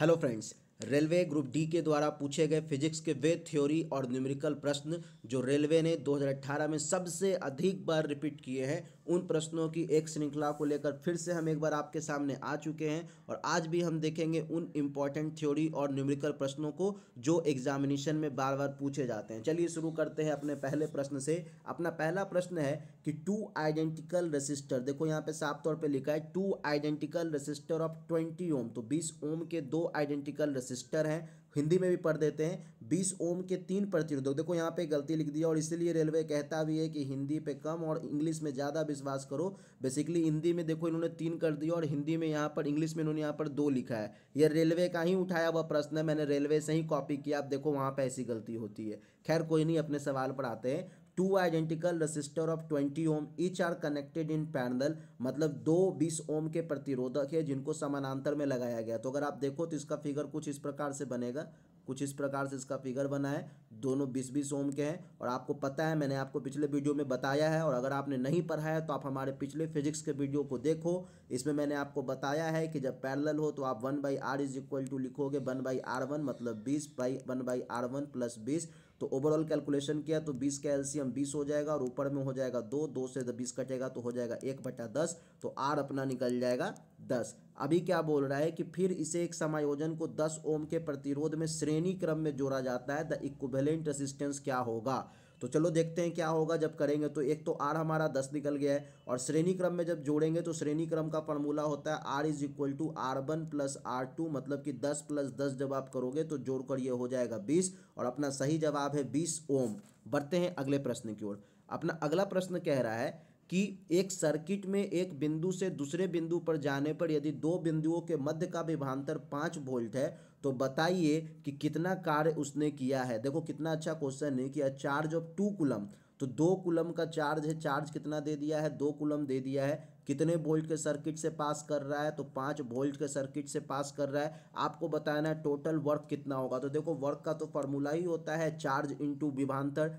hello friends railway group D के द्वारा पूछे गए फिजिक्स के वे थ्योरी और न्यूमेरिकल प्रश्न जो रेलवे ने 2018 में सबसे अधिक बार रिपीट किए हैं उन प्रश्नों की एक श्रृंखला को लेकर फिर से हम एक बार आपके सामने आ चुके हैं और आज भी हम देखेंगे उन इम्पॉर्टेंट थ्योरी और न्यूमेरिकल प्रश्नों को जो एग्जामिनेशन में बार बार पूछे जाते हैं चलिए शुरू करते हैं अपने पहले प्रश्न से अपना पहला प्रश्न है कि टू आइडेंटिकल रजिस्टर देखो यहाँ पे साफ तौर पे लिखा है two identical register of twenty ohm तो बीस ओम के दो आइडेंटिकल रजिस्टर हैं हिंदी में भी पढ़ देते हैं बीस ओम के तीन प्रतिरोधक देखो यहाँ पे गलती लिख दिया और इसीलिए रेलवे कहता भी है कि हिंदी पे कम और इंग्लिश में ज़्यादा विश्वास करो बेसिकली हिंदी में देखो इन्होंने तीन कर दिया और हिंदी में यहाँ पर इंग्लिश में इन्होंने यहाँ पर दो लिखा है यह रेलवे का ही उठाया हुआ प्रश्न है मैंने रेलवे से ही कॉपी किया आप देखो वहाँ पर ऐसी गलती होती है खैर कोई नहीं अपने सवाल पर आते हैं two identical register of twenty ohm each are connected in panel मतलब दो बीस ओम के प्रतिरोधक है जिनको समानांतर में लगाया गया तो अगर आप देखो तो इसका फिगर कुछ इस प्रकार से बनेगा कुछ इस प्रकार से इसका फिगर बना है दोनों बीस बीस ओम के हैं और आपको पता है मैंने आपको पिछले वीडियो में बताया है और अगर आपने नहीं पढ़ा है तो आप हमारे पिछले फिजिक्स के वीडियो को देखो इसमें मैंने आपको बताया है कि जब पैरल हो तो आप one by R is equal to लिखोगे वन बाई आर वन मतलब बीस by one by R one plus बीस तो ओवरऑल कैलकुलेशन किया तो बीस का एलसीएम बीस हो जाएगा और ऊपर में हो जाएगा दो दो से बीस कटेगा तो हो जाएगा एक बटा दस तो आर अपना निकल जाएगा दस अभी क्या बोल रहा है कि फिर इसे एक समायोजन को दस ओम के प्रतिरोध में श्रेणी क्रम में जोड़ा जाता है द इक्वेलेंट रेसिस्टेंस क्या होगा तो चलो देखते हैं क्या होगा जब करेंगे तो एक तो आर हमारा दस निकल गया है और श्रेणी क्रम में जब जोड़ेंगे तो श्रेणी क्रम का फॉर्मूला होता है R is equal to R one plus R two मतलब कि दस प्लस दस जब आप करोगे तो जोड़कर ये हो जाएगा बीस और अपना सही जवाब है बीस ओम बढ़ते हैं अगले प्रश्न की ओर अपना अगला प्रश्न कह रहा है कि एक सर्किट में एक बिंदु से दूसरे बिंदु पर जाने पर यदि दो बिंदुओं के मध्य का विभांतर पाँच वोल्ट है तो बताइए कि कितना कार्य उसने किया है देखो कितना अच्छा क्वेश्चन है a charge of two coulomb तो दो कुलम का चार्ज है चार्ज कितना दे दिया है दो कुलम दे दिया है कितने वोल्ट के सर्किट से पास कर रहा है तो पाँच वोल्ट के सर्किट से पास कर रहा है आपको बताना है टोटल वर्क कितना होगा तो देखो वर्क का तो फॉर्मूला ही होता है चार्ज इंटू विभांतर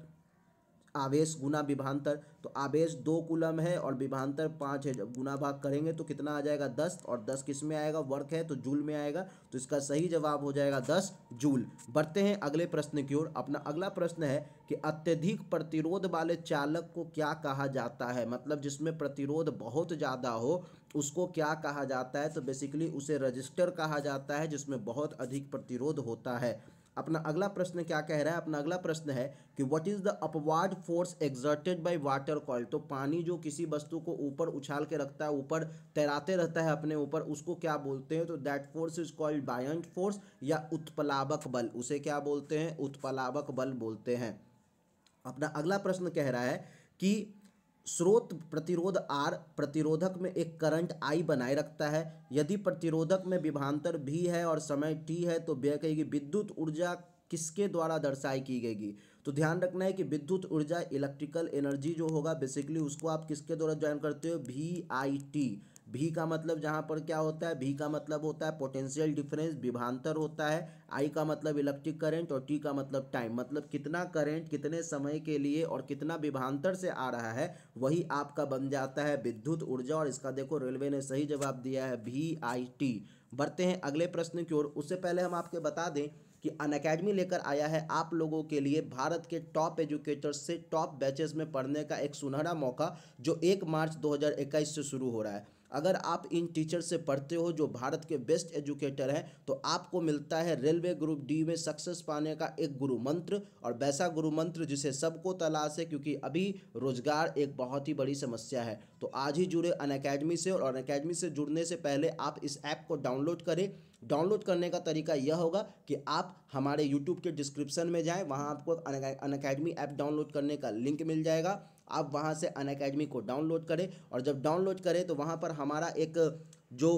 आवेश गुना विभांतर तो आवेश दो कुलम है और विभांतर पाँच है जब गुना भाग करेंगे तो कितना आ जाएगा दस और दस किस में आएगा वर्क है तो जूल में आएगा तो इसका सही जवाब हो जाएगा दस जूल बढ़ते हैं अगले प्रश्न की ओर अपना अगला प्रश्न है कि अत्यधिक प्रतिरोध वाले चालक को क्या कहा जाता है मतलब जिसमें प्रतिरोध बहुत ज़्यादा हो उसको क्या कहा जाता है तो बेसिकली उसे रजिस्टर कहा जाता है जिसमें बहुत अधिक प्रतिरोध होता है अपना अगला प्रश्न क्या कह रहा है अपना अगला प्रश्न है कि what is the upward force exerted by water called तो पानी जो किसी वस्तु को ऊपर उछाल के रखता है ऊपर तैराते रहता है अपने ऊपर उसको क्या बोलते हैं तो that force is called buoyant force या उत्पलावक बल उसे क्या बोलते हैं उत्पलावक बल बोलते हैं अपना अगला प्रश्न कह रहा है कि स्रोत प्रतिरोध आर प्रतिरोधक में एक करंट आई बनाए रखता है यदि प्रतिरोधक में विभांतर भी है और समय टी है तो व्यय कहेगी विद्युत ऊर्जा किसके द्वारा दर्शाई की गएगी तो ध्यान रखना है कि विद्युत ऊर्जा इलेक्ट्रिकल एनर्जी जो होगा बेसिकली उसको आप किसके द्वारा ज्वाइन करते हो वी आई टी भी का मतलब जहाँ पर क्या होता है भी का मतलब होता है पोटेंशियल डिफरेंस विभांतर होता है आई का मतलब इलेक्ट्रिक करंट और टी का मतलब टाइम मतलब कितना करंट कितने समय के लिए और कितना विभांतर से आ रहा है वही आपका बन जाता है विद्युत ऊर्जा और इसका देखो रेलवे ने सही जवाब दिया है भी आई टी बढ़ते हैं अगले प्रश्न की ओर उससे पहले हम आपके बता दें कि अन अकेडमी लेकर आया है आप लोगों के लिए भारत के टॉप एजुकेटर्स से टॉप बैचेस में पढ़ने का एक सुनहरा मौका जो एक मार्च 2021 से शुरू हो रहा है अगर आप इन टीचर से पढ़ते हो जो भारत के बेस्ट एजुकेटर हैं तो आपको मिलता है रेलवे ग्रुप डी में सक्सेस पाने का एक गुरु मंत्र और वैसा गुरु मंत्र जिसे सबको तलाश है क्योंकि अभी रोजगार एक बहुत ही बड़ी समस्या है तो आज ही जुड़े अन से और अन से जुड़ने से पहले आप इस ऐप को डाउनलोड करें डाउनलोड करने का तरीका यह होगा कि आप हमारे यूट्यूब के डिस्क्रिप्शन में जाएँ वहाँ आपको अन अकेडमी ऐप डाउनलोड करने का लिंक मिल जाएगा आप वहाँ से अन अकेडमी को डाउनलोड करें और जब डाउनलोड करें तो वहाँ पर हमारा एक जो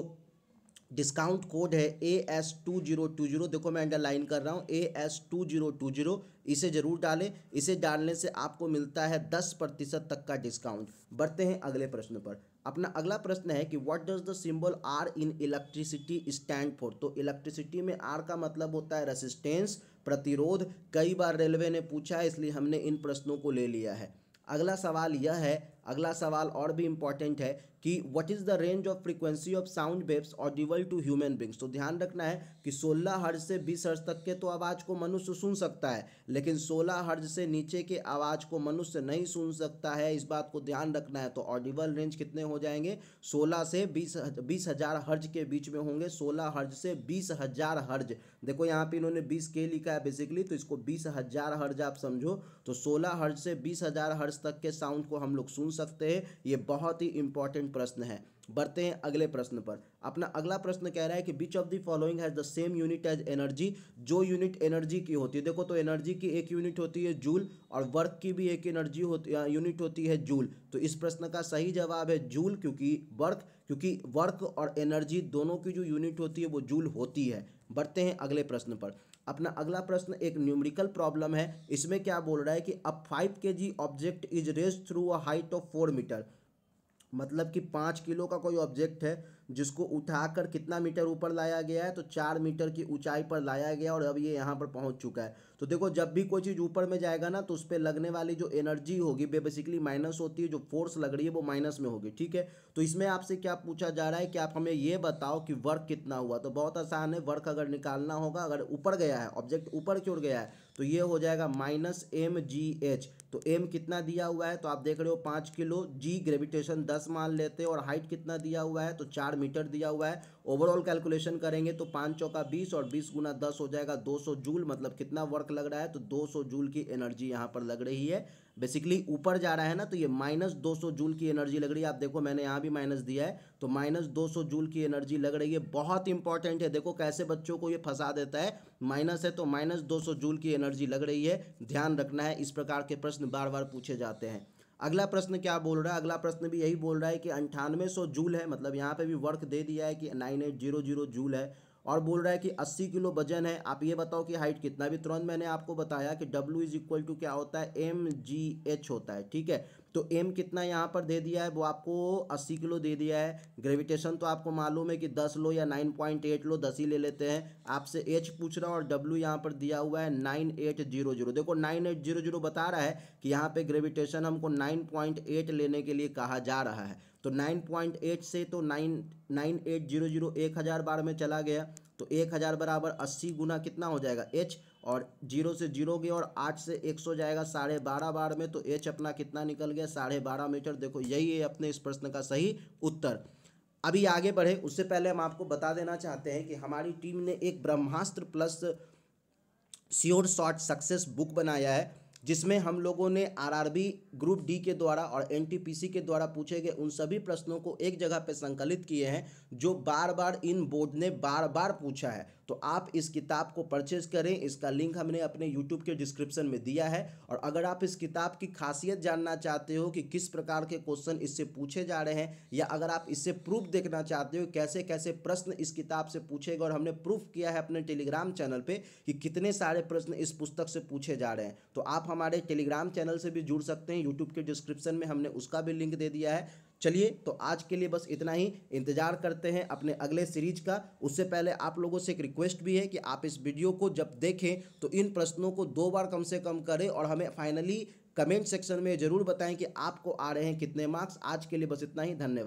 डिस्काउंट कोड है A S two zero two zero देखो मैं अंडरलाइन कर रहा हूँ A S two zero two zero इसे ज़रूर डालें इसे डालने से आपको मिलता है दस प्रतिशत तक का डिस्काउंट बढ़ते हैं अगले प्रश्न पर अपना अगला प्रश्न है कि what does the symbol R in electricity stand for तो इलेक्ट्रिसिटी में आर का मतलब होता है रेसिस्टेंस प्रतिरोध कई बार रेलवे ने पूछा है इसलिए हमने इन प्रश्नों को ले लिया है अगला सवाल यह है अगला सवाल और भी इम्पॉर्टेंट है कि what is the range of frequency of sound waves audible to human beings तो ध्यान रखना है कि 16 हर्ज से 20 हर्ज तक के तो आवाज़ को मनुष्य सुन सकता है लेकिन 16 हर्ज से नीचे के आवाज़ को मनुष्य नहीं सुन सकता है इस बात को ध्यान रखना है तो ऑडिबल रेंज कितने हो जाएंगे सोलह से बीस बीस हज़ार हर्ज के बीच में होंगे सोलह हर्ज से बीस हज़ार हर्ज देखो यहाँ पे इन्होंने बीस के लिखा है बेसिकली तो इसको बीस हज़ार हर्ज आप समझो तो सोलह हर्ज से बीस हज़ार हर्ज तक के साउंड को हम लोग सुन सकते हैं ये बहुत ही इंपॉर्टेंट इंपॉर्टेंट प्रश्न है बढ़ते हैं अगले प्रश्न पर अपना अगला प्रश्न कह रहा है कि which of the following has the same unit as energy जो यूनिट एनर्जी की होती है देखो तो एनर्जी की एक यूनिट होती है जूल और वर्क की भी एक एनर्जी होती यूनिट होती है जूल तो इस प्रश्न का सही जवाब है जूल क्योंकि वर्क क्योंकि वर्क और एनर्जी दोनों की जो यूनिट होती है वो जूल होती है बढ़ते हैं अगले प्रश्न पर अपना अगला प्रश्न एक न्यूमरिकल प्रॉब्लम है इसमें क्या बोल रहा है कि अब five K G object is raised through a height of four metre मतलब कि पाँच किलो का कोई ऑब्जेक्ट है जिसको उठाकर कितना मीटर ऊपर लाया गया है तो चार मीटर की ऊंचाई पर लाया गया और अब ये यहाँ पर पहुँच चुका है तो देखो जब भी कोई चीज़ ऊपर में जाएगा ना तो उस पर लगने वाली जो एनर्जी होगी वे बेसिकली माइनस होती है जो फोर्स लग रही है वो माइनस में होगी ठीक है तो इसमें आपसे क्या पूछा जा रहा है कि आप हमें ये बताओ कि वर्क कितना हुआ तो बहुत आसान है वर्क अगर निकालना होगा अगर ऊपर गया है ऑब्जेक्ट ऊपर की ओर गया है तो ये हो जाएगा माइनस एम जी एच तो एम कितना दिया हुआ है तो आप देख रहे हो पाँच किलो जी ग्रेविटेशन दस मान लेते हैं और हाइट कितना दिया हुआ है तो चार मीटर दिया हुआ है ओवरऑल कैलकुलेशन करेंगे तो पाँच चौका बीस और बीस गुना दस हो जाएगा दो सौ जूल मतलब कितना वर्क लग रहा है तो दो सौ जूल की एनर्जी यहाँ पर लग रही है बेसिकली ऊपर जा रहा है ना तो ये माइनस दो सौ जूल की एनर्जी लग रही है आप देखो मैंने यहाँ भी माइनस दिया है तो माइनस दो सौ जूल की एनर्जी लग रही है बहुत इंपॉर्टेंट है देखो कैसे बच्चों को ये फंसा देता है माइनस है तो माइनस दो सौ जूल की एनर्जी लग रही है ध्यान रखना है इस प्रकार के प्रश्न बार बार पूछे जाते हैं अगला प्रश्न क्या बोल रहा है अगला प्रश्न भी यही बोल रहा है कि अंठानवे सौ जूल है मतलब यहाँ पे भी वर्क दे दिया है कि nine eight zero zero joule है और बोल रहा है कि 80 किलो वजन है आप ये बताओ कि हाइट कितना भी तुरंत मैंने आपको बताया कि W इज इक्वल टू क्या होता है एम जी एच होता है ठीक है तो एम कितना यहाँ पर दे दिया है वो आपको अस्सी किलो दे दिया है ग्रेविटेशन तो आपको मालूम है कि दस लो या नाइन पॉइंट एट लो दस ही ले लेते हैं आपसे एच पूछ रहा हूँ और डब्ल्यू यहाँ पर दिया हुआ है नाइन एट जीरो जीरो देखो नाइन एट जीरो जीरो बता रहा है कि यहाँ पे ग्रेविटेशन हमको नाइन पॉइंट एट लेने के लिए कहा जा रहा है तो नाइन पॉइंट एट से तो nine nine eight zero zero एक हज़ार बार में चला गया तो एक हज़ार बराबर अस्सी गुना कितना हो जाएगा एच और जीरो से जीरो गया और आठ से एक सौ जाएगा साढ़े बारह बार में तो एच अपना कितना निकल गया साढ़े बारह मीटर देखो यही है अपने इस प्रश्न का सही उत्तर अभी आगे बढ़े उससे पहले हम आपको बता देना चाहते हैं कि हमारी टीम ने एक Brahmastra plus sure shot success book बनाया है जिसमें हम लोगों ने आरआरबी ग्रुप डी के द्वारा और एनटीपीसी के द्वारा पूछे गए उन सभी प्रश्नों को एक जगह पर संकलित किए हैं जो बार बार इन बोर्ड ने बार बार पूछा है तो आप इस किताब को परचेज करें इसका लिंक हमने अपने यूट्यूब के डिस्क्रिप्शन में दिया है और अगर आप इस किताब की खासियत जानना चाहते हो कि किस प्रकार के क्वेश्चन इससे पूछे जा रहे हैं या अगर आप इससे प्रूफ देखना चाहते हो कैसे कैसे प्रश्न इस किताब से पूछे गए और हमने प्रूफ किया है अपने टेलीग्राम चैनल पर कि कितने सारे प्रश्न इस पुस्तक से पूछे जा रहे हैं तो आप हमारे टेलीग्राम चैनल से भी जुड़ सकते हैं यूट्यूब के डिस्क्रिप्शन में हमने उसका भी लिंक दे दिया है चलिए तो आज के लिए बस इतना ही इंतज़ार करते हैं अपने अगले सीरीज का उससे पहले आप लोगों से एक रिक्वेस्ट भी है कि आप इस वीडियो को जब देखें तो इन प्रश्नों को दो बार कम से कम करें और हमें फाइनली कमेंट सेक्शन में ज़रूर बताएं कि आपको आ रहे हैं कितने मार्क्स आज के लिए बस इतना ही धन्यवाद